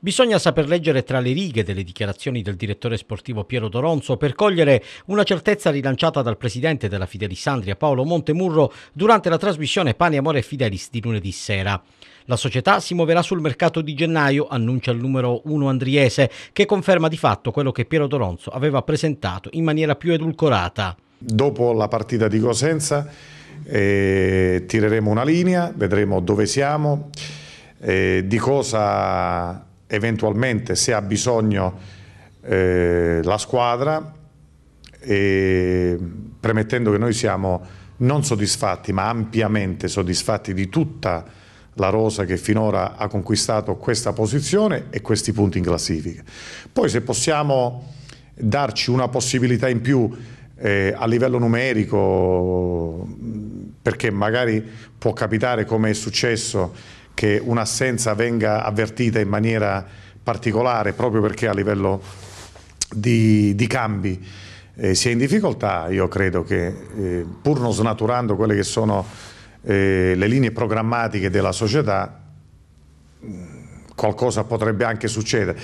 Bisogna saper leggere tra le righe delle dichiarazioni del direttore sportivo Piero Doronzo per cogliere una certezza rilanciata dal presidente della Fidelisandria Paolo Montemurro durante la trasmissione Pane, Amore e Fidelis di lunedì sera. La società si muoverà sul mercato di gennaio, annuncia il numero 1 andriese, che conferma di fatto quello che Piero Doronzo aveva presentato in maniera più edulcorata. Dopo la partita di Cosenza eh, tireremo una linea, vedremo dove siamo, eh, di cosa eventualmente se ha bisogno eh, la squadra, e, premettendo che noi siamo non soddisfatti ma ampiamente soddisfatti di tutta la rosa che finora ha conquistato questa posizione e questi punti in classifica. Poi se possiamo darci una possibilità in più eh, a livello numerico, perché magari può capitare come è successo che un'assenza venga avvertita in maniera particolare proprio perché a livello di, di cambi eh, si è in difficoltà, io credo che eh, pur non snaturando quelle che sono eh, le linee programmatiche della società, mm, qualcosa potrebbe anche succedere.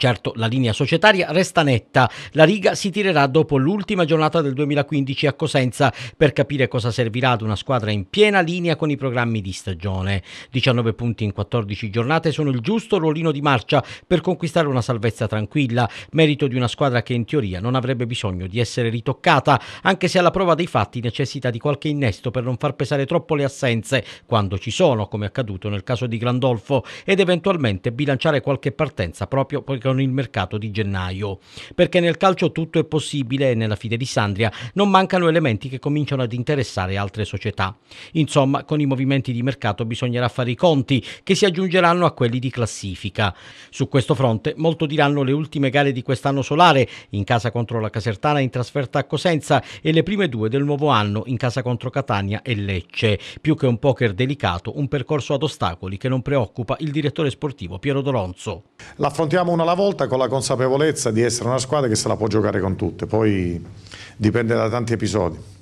Certo, la linea societaria resta netta. La riga si tirerà dopo l'ultima giornata del 2015 a Cosenza per capire cosa servirà ad una squadra in piena linea con i programmi di stagione. 19 punti in 14 giornate sono il giusto ruolino di marcia per conquistare una salvezza tranquilla, merito di una squadra che in teoria non avrebbe bisogno di essere ritoccata, anche se alla prova dei fatti necessita di qualche innesto per non far pesare troppo le assenze quando ci sono, come accaduto nel caso di Grandolfo, ed eventualmente bilanciare qualche partenza proprio poiché con il mercato di gennaio. Perché nel calcio tutto è possibile e nella di Sandria non mancano elementi che cominciano ad interessare altre società. Insomma, con i movimenti di mercato bisognerà fare i conti, che si aggiungeranno a quelli di classifica. Su questo fronte molto diranno le ultime gare di quest'anno solare, in casa contro la Casertana in trasferta a Cosenza e le prime due del nuovo anno in casa contro Catania e Lecce. Più che un poker delicato, un percorso ad ostacoli che non preoccupa il direttore sportivo Piero Doronzo. L'affrontiamo una lavora volta con la consapevolezza di essere una squadra che se la può giocare con tutte, poi dipende da tanti episodi.